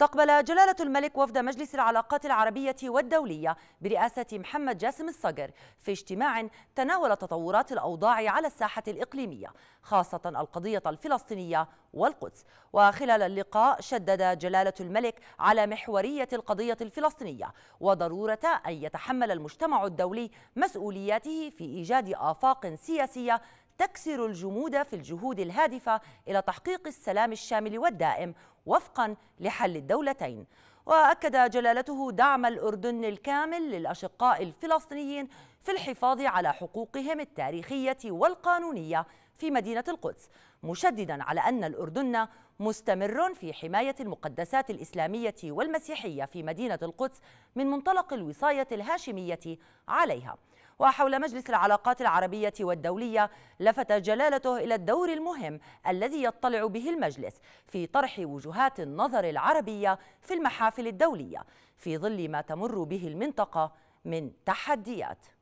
استقبل جلالة الملك وفد مجلس العلاقات العربية والدولية برئاسة محمد جاسم الصقر في اجتماع تناول تطورات الأوضاع على الساحة الإقليمية خاصة القضية الفلسطينية والقدس وخلال اللقاء شدد جلالة الملك على محورية القضية الفلسطينية وضرورة أن يتحمل المجتمع الدولي مسؤولياته في إيجاد آفاق سياسية تكسر الجمود في الجهود الهادفة إلى تحقيق السلام الشامل والدائم وفقا لحل الدولتين وأكد جلالته دعم الأردن الكامل للأشقاء الفلسطينيين في الحفاظ على حقوقهم التاريخية والقانونية في مدينة القدس مشددا على أن الأردن مستمر في حماية المقدسات الإسلامية والمسيحية في مدينة القدس من منطلق الوصاية الهاشمية عليها وحول مجلس العلاقات العربية والدولية لفت جلالته إلى الدور المهم الذي يطلع به المجلس في طرح وجهات النظر العربية في المحافل الدولية في ظل ما تمر به المنطقة من تحديات